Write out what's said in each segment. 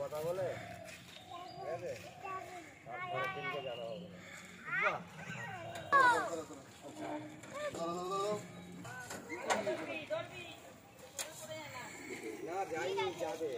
কথা বলে তারপরে দিনকে জানা হবে না যাইনি যাবে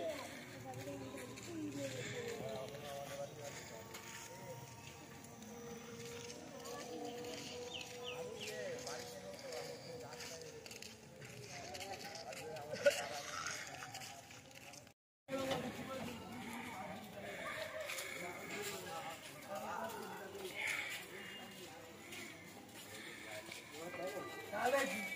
Aleyküm.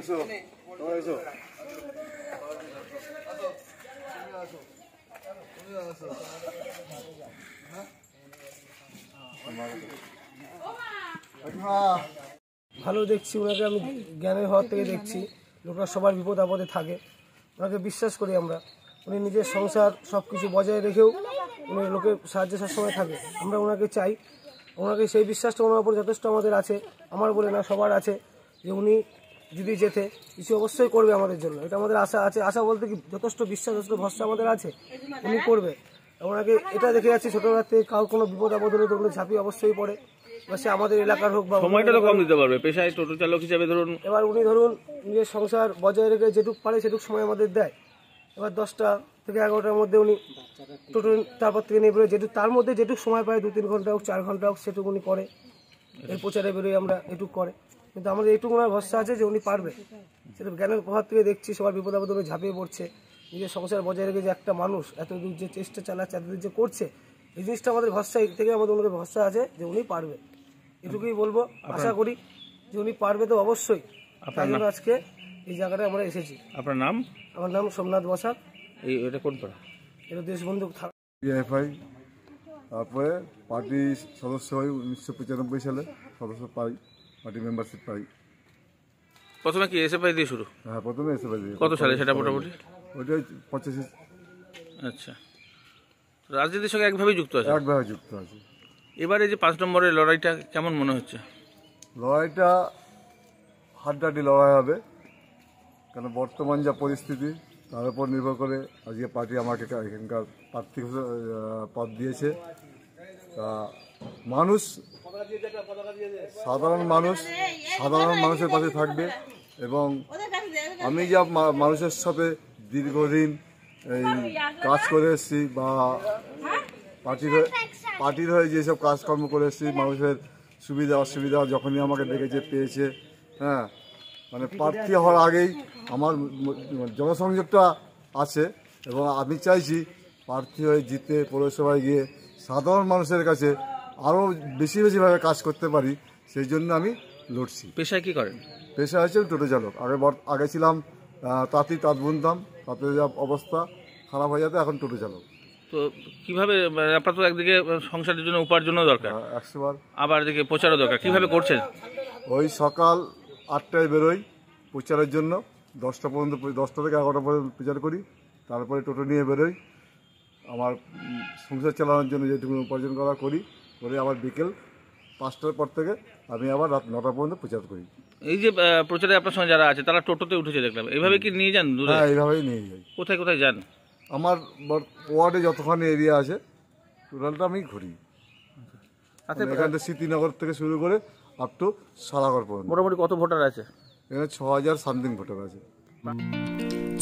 এসো তোমরা এসো ভালো দেখছি ওনাকে আমি জ্ঞানের হওয়ার থেকে দেখছি লোকরা সবার বিপদ আপদে থাকে ওনাকে বিশ্বাস করি আমরা উনি নিজের সংসার সব কিছু বজায় রেখেও উনি লোকের সাহায্য সবসময় থাকে আমরা ওনাকে চাই ওনাকে সেই বিশ্বাসটা ওনার উপর যথেষ্ট আমাদের আছে আমার বলে না সবার আছে যে উনি যদি যেতে কিছু অবশ্যই করবে আমাদের জন্য এটা আমাদের আশা আছে আশা বলতে কি যথেষ্ট বিশ্বাস যথেষ্ট ভরসা আমাদের আছে উনি করবে ওনাকে এটা দেখে যাচ্ছি ছোটবেলা থেকে কারোর কোনো বিপদ আপদ হলে তখন ঝাঁপি অবশ্যই পড়ে বা সে আমাদের এলাকার হোক বা সময়টা তো কম দিতে পারবে পেশায় টোটো চালক হিসাবে ধরুন এবার উনি ধরুন নিজের সংসার বজায় রেখে যেটুক পারে সেটুক সময় আমাদের দেয় এবার দশটা থেকে এগারোটার মধ্যে উনি টোটো তারপর থেকে নিয়ে বেরোয় যেটুক তার মধ্যে যেটুক সময় পায় দু তিন ঘন্টা হোক চার ঘন্টা হোক সেটুকু উনি করে এই প্রচারে বেরোয় আমরা এটুক করে কিন্তু আমাদের এইটুকু ভরসা আছে যে উনি পারবে সেটা জ্ঞানের প্রভাব থেকে দেখছি সবার বিপদ আপদ ঝাঁপিয়ে পড়ছে নিজের সংসার বজায় রেখে যে একটা মানুষ এত দূর যে চেষ্টা চালাচ্ছে এত দূর যে করছে এই জিনিসটা আমাদের ভরসা থেকে আমাদের ওনাকে ভরসা আছে যে উনি পারবে এটুকুই বলবো আশা করি যে উনি পারবে তো অবশ্যই আপনার আজকে এই জায়গাটায় আমরা এসেছি আপনার নাম আমার নাম সোমনাথ বসাক এই এটা কোন পাড়া এটা দেশবন্ধু এফআই তারপরে পার্টি সদস্য হয় উনিশশো পঁচানব্বই সালে সদস্য পাই পার্টি মেম্বারশিপ পাই প্রথমে কি আই দিয়ে শুরু হ্যাঁ প্রথমে আই দিয়ে কত সালে সেটা মোটামুটি ওইটা পঁচিশে আচ্ছা রাজনীতির সঙ্গে একভাবে যুক্ত আছে একভাবে যুক্ত আছে এবারে যে পাঁচ নম্বরের লড়াইটা কেমন মনে হচ্ছে লড়াইটা হাড্ডাহাড্ডি লড়াই হবে কেন বর্তমান যা পরিস্থিতি তার উপর নির্ভর করে আজকে পার্টি আমাকে এখানকার প্রার্থী পদ দিয়েছে তা মানুষ সাধারণ মানুষ সাধারণ মানুষের পাশে থাকবে এবং আমি যা মানুষের সাথে দীর্ঘদিন এই কাজ করে এসেছি বা পার্টির পার্টির হয়ে যেসব কাজকর্ম করে এসেছি মানুষের সুবিধা অসুবিধা যখনই আমাকে ডেকেছে পেয়েছে হ্যাঁ মানে প্রার্থী হওয়ার আগেই আমার জনসংযোগটা আছে এবং আমি চাইছি প্রার্থী হয়ে জিতে পৌরসভায় গিয়ে সাধারণ মানুষের কাছে আরও বেশি বেশিভাবে কাজ করতে পারি সেই জন্য আমি লড়ছি পেশায় কি করেন পেশা হচ্ছে টোটো চালক আগে আগে ছিলাম তাঁতি তাঁত বুনতাম তাতে যা অবস্থা খারাপ হয়ে যেত এখন টোটো চালক তো কিভাবে মানে আপাতত একদিকে সংসারের জন্য উপার্জনও দরকার হ্যাঁ, একশোবার আবার এদিকে প্রচারও দরকার কীভাবে করছেন ওই সকাল আটটায় বেরোই প্রচারের জন্য দশটা পর্যন্ত দশটা থেকে এগারোটা পর্যন্ত প্রচার করি তারপরে টোটো নিয়ে বেরোই আমার সংসার চালানোর জন্য যেটুকু উপার্জন করা করি করে আবার বিকেল পাঁচটার পর থেকে আমি আবার রাত নটা পর্যন্ত প্রচার করি এই যে প্রচারে আপনার সঙ্গে যারা আছে তারা টোটোতে উঠেছে দেখলাম এইভাবে কি নিয়ে যান হ্যাঁ এইভাবেই নিয়ে যাই কোথায় কোথায় যান আমার ওয়ার্ডে যতখানি এরিয়া আছে টোটালটা আমি ঘুরি আচ্ছা মানে এখান থেকে স্মৃতিনগর থেকে শুরু করে আপ টু সারাগর পর্যন্ত মোটামুটি কত ভোটার আছে এখানে ছ হাজার সামথিং ভোটার আছে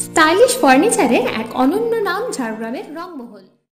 স্টাইলিশ ফার্নিচারের এক অনন্য নাম ঝাড়গ্রামের রংমহল